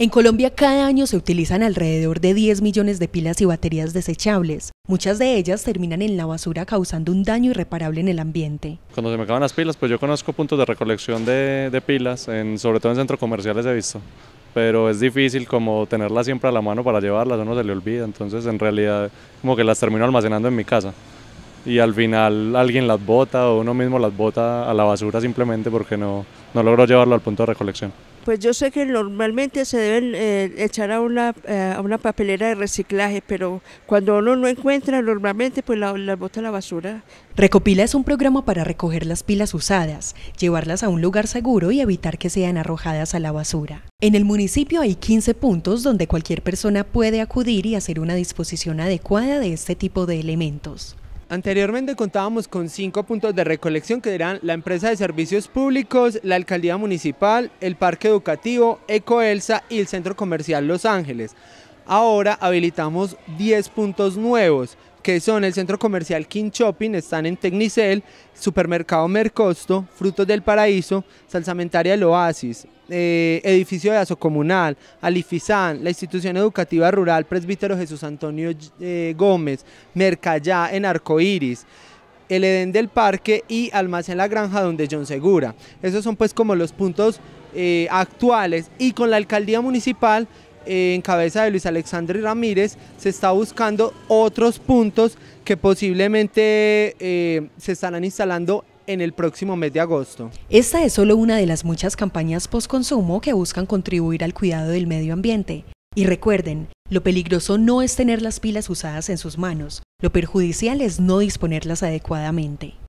En Colombia cada año se utilizan alrededor de 10 millones de pilas y baterías desechables. Muchas de ellas terminan en la basura causando un daño irreparable en el ambiente. Cuando se me acaban las pilas, pues yo conozco puntos de recolección de, pilas, en, sobre todo en centros comerciales he visto pero es difícil como tenerlas siempre a la mano para llevarlas, uno se le olvida, entonces en realidad como que las termino almacenando en mi casa y al final alguien las bota o uno mismo las bota a la basura simplemente porque no, no logro llevarlo al punto de recolección. Pues yo sé que normalmente se deben eh, echar eh, a una, papelera de reciclaje, pero cuando uno no encuentra normalmente, pues la bota a la basura. Recopila es un programa para recoger las pilas usadas, llevarlas a un lugar seguro y evitar que sean arrojadas a la basura. En el municipio hay 15 puntos donde cualquier persona puede acudir y hacer una disposición adecuada de este tipo de elementos. Anteriormente contábamos con cinco puntos de recolección que eran la empresa de servicios públicos, la alcaldía municipal, el parque educativo, Ecoelsa y el centro comercial Los Ángeles. Ahora habilitamos 10 puntos nuevos que son el Centro Comercial King Shopping, están en Tecnicel, Supermercado Mercosto, Frutos del Paraíso, Salsamentaria El Oasis, eh, Edificio de Aso Comunal, Alifizán, la Institución Educativa Rural Presbítero Jesús Antonio eh, Gómez, Mercallá en Arcoíris, el Edén del Parque y Almacén La Granja donde John Segura. Esos son pues como los puntos eh, actuales y con la alcaldía municipal en cabeza de Luis Alexandre Ramírez, se está buscando otros puntos que posiblemente eh, se estarán instalando en el próximo mes de agosto. Esta es solo una de las muchas campañas postconsumo que buscan contribuir al cuidado del medio ambiente. Y recuerden, lo peligroso no es tener las pilas usadas en sus manos, lo perjudicial es no disponerlas adecuadamente.